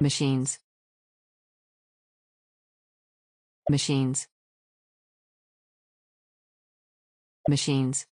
Machines. Machines. Machines.